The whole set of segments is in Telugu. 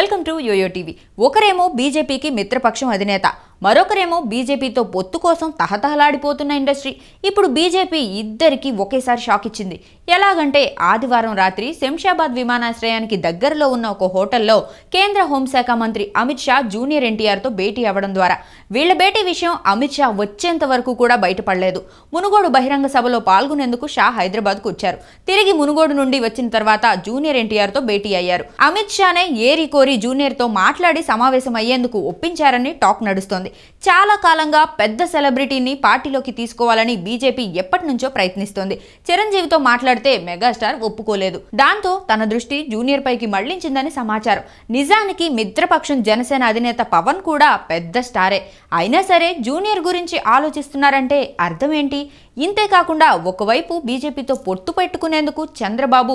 వెల్కమ్ టు యోయో టీవీ ఒకరేమో బీజేపీకి మిత్రపక్షం అధినేత మరొకరేమో బీజేపీతో పొత్తు కోసం తహతహలాడిపోతున్న ఇండస్ట్రీ ఇప్పుడు బీజేపీ ఇద్దరికీ ఒకేసారి షాక్ ఇచ్చింది ఎలాగంటే ఆదివారం రాత్రి శంషాబాద్ విమానాశ్రయానికి దగ్గరలో ఉన్న ఒక హోటల్లో కేంద్ర హోంశాఖ మంత్రి అమిత్ షా జూనియర్ ఎన్టీఆర్తో భేటీ అవ్వడం ద్వారా వీళ్ల భేటీ విషయం అమిత్ షా వచ్చేంత వరకు కూడా బయటపడలేదు మునుగోడు బహిరంగ సభలో పాల్గొనేందుకు షా హైదరాబాద్కు వచ్చారు తిరిగి మునుగోడు నుండి వచ్చిన తర్వాత జూనియర్ ఎన్టీఆర్తో భేటీ అయ్యారు అమిత్ షానే ఏరి కోరి జూనియర్తో మాట్లాడి సమావేశం అయ్యేందుకు ఒప్పించారని టాక్ నడుస్తోంది ఉంది చాలా కాలంగా పెద్ద సెలబ్రిటీని పార్టీలోకి తీసుకోవాలని బీజేపీ ఎప్పటి నుంచో ప్రయత్నిస్తోంది చిరంజీవితో మాట్లాడితే మెగాస్టార్ ఒప్పుకోలేదు దాంతో తన దృష్టి జూనియర్ పైకి మళ్లించిందని సమాచారం నిజానికి మిత్రపక్షం జనసేన అధినేత పవన్ కూడా పెద్ద స్టారే అయినా సరే జూనియర్ గురించి ఆలోచిస్తున్నారంటే అర్థం ఏంటి ఇంతేకాకుండా ఒకవైపు బీజేపీతో పొత్తు పెట్టుకునేందుకు చంద్రబాబు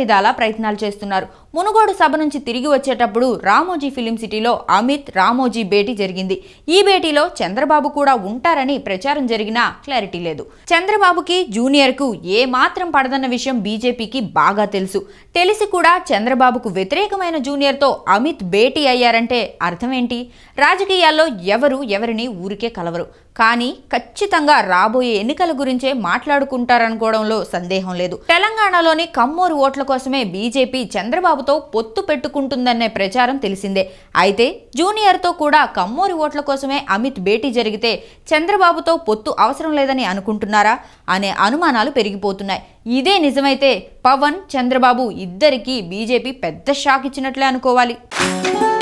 విధాలా ప్రయత్నాలు చేస్తున్నారు మునుగోడు సభ నుంచి తిరిగి వచ్చేటప్పుడు రామోజీ ఫిలిం సిటీలో అమిత్ రామోజీ భేటీ జరిగింది ఈ భేటీలో చంద్రబాబు కూడా ఉంటారని ప్రచారం జరిగినా క్లారిటీ లేదు చంద్రబాబుకి ఏ ఏమాత్రం పడదన్న విషయం బీజేపీకి బాగా తెలుసు తెలిసి కూడా చంద్రబాబుకు వ్యతిరేకమైన జూనియర్తో అమిత్ భేటీ అయ్యారంటే అర్థమేంటి రాజకీయాల్లో ఎవరు ఎవరిని ఊరికే కలవరు కానీ ఖచ్చితంగా రాబోయే ఎన్నికల గురించే మాట్లాడుకుంటారనుకోవడంలో సందేహం లేదు తెలంగాణలోని కమ్మూరు ఓట్ల కోసమే బీజేపీ చంద్రబాబుతో పొత్తు పెట్టుకుంటుందనే ప్రచారం తెలిసిందే అయితే జూనియర్తో కూడా కమ్మూరి ఓట్ల కోసమే అమిత్ భేటీ జరిగితే చంద్రబాబుతో పొత్తు అవసరం లేదని అనుకుంటున్నారా అనే అనుమానాలు పెరిగిపోతున్నాయి ఇదే నిజమైతే పవన్ చంద్రబాబు ఇద్దరికీ బీజేపీ పెద్ద షాక్ ఇచ్చినట్లే అనుకోవాలి